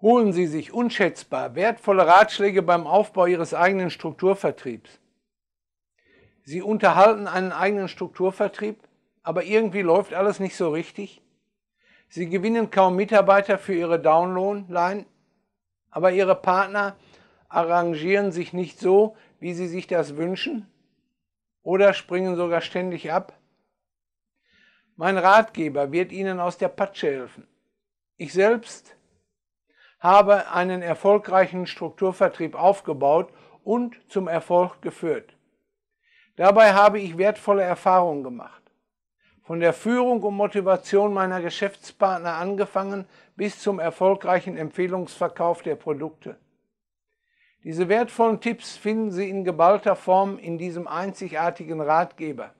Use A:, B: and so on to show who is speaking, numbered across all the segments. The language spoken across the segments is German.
A: Holen Sie sich unschätzbar wertvolle Ratschläge beim Aufbau Ihres eigenen Strukturvertriebs. Sie unterhalten einen eigenen Strukturvertrieb, aber irgendwie läuft alles nicht so richtig. Sie gewinnen kaum Mitarbeiter für Ihre Downloadline, aber Ihre Partner arrangieren sich nicht so, wie Sie sich das wünschen oder springen sogar ständig ab. Mein Ratgeber wird Ihnen aus der Patsche helfen. Ich selbst habe einen erfolgreichen Strukturvertrieb aufgebaut und zum Erfolg geführt. Dabei habe ich wertvolle Erfahrungen gemacht. Von der Führung und Motivation meiner Geschäftspartner angefangen bis zum erfolgreichen Empfehlungsverkauf der Produkte. Diese wertvollen Tipps finden Sie in geballter Form in diesem einzigartigen Ratgeber.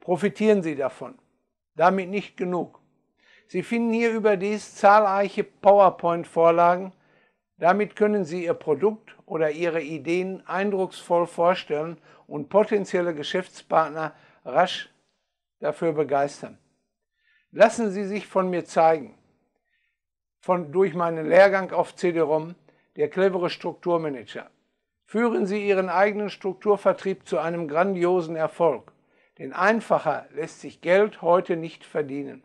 A: Profitieren Sie davon. Damit nicht genug. Sie finden hier überdies zahlreiche PowerPoint-Vorlagen. Damit können Sie Ihr Produkt oder Ihre Ideen eindrucksvoll vorstellen und potenzielle Geschäftspartner rasch dafür begeistern. Lassen Sie sich von mir zeigen. Von, durch meinen Lehrgang auf CD-ROM, der clevere Strukturmanager. Führen Sie Ihren eigenen Strukturvertrieb zu einem grandiosen Erfolg. Denn einfacher lässt sich Geld heute nicht verdienen.